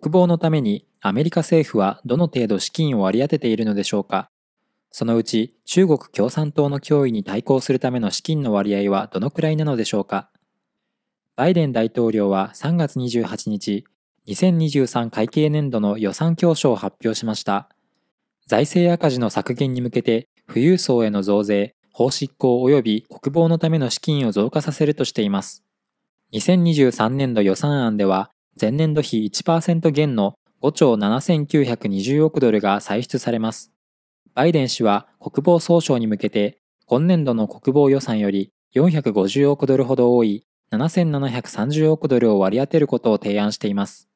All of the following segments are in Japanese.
国防のためにアメリカ政府はどの程度資金を割り当てているのでしょうかそのうち中国共産党の脅威に対抗するための資金の割合はどのくらいなのでしょうかバイデン大統領は3月28日、2023会計年度の予算教書を発表しました。財政赤字の削減に向けて富裕層への増税、法執行及び国防のための資金を増加させるとしています。2023年度予算案では前年度比1%減の5兆7920億ドルが歳出されます。バイデン氏は国防総省に向けて、今年度の国防予算より450億ドルほど多い7730億ドルを割り当てることを提案しています。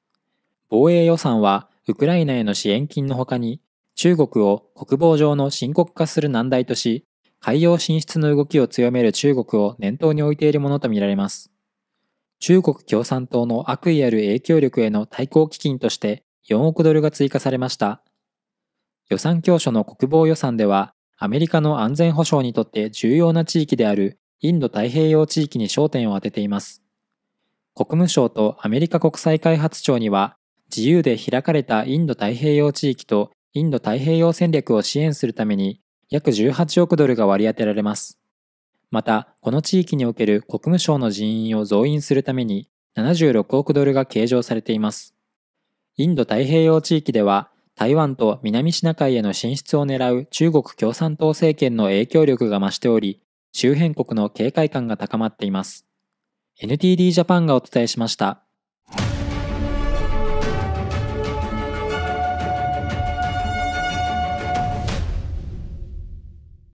防衛予算は、ウクライナへの支援金のほかに、中国を国防上の深刻化する難題とし、海洋進出の動きを強める中国を念頭に置いているものとみられます。中国共産党の悪意ある影響力への対抗基金として4億ドルが追加されました。予算教書の国防予算では、アメリカの安全保障にとって重要な地域であるインド太平洋地域に焦点を当てています。国務省とアメリカ国際開発庁には、自由で開かれたインド太平洋地域とインド太平洋戦略を支援するために約18億ドルが割り当てられます。また、この地域における国務省の人員を増員するために76億ドルが計上されています。インド太平洋地域では、台湾と南シナ海への進出を狙う中国共産党政権の影響力が増しており、周辺国の警戒感が高まっています。NTD ジャパンがお伝えしました。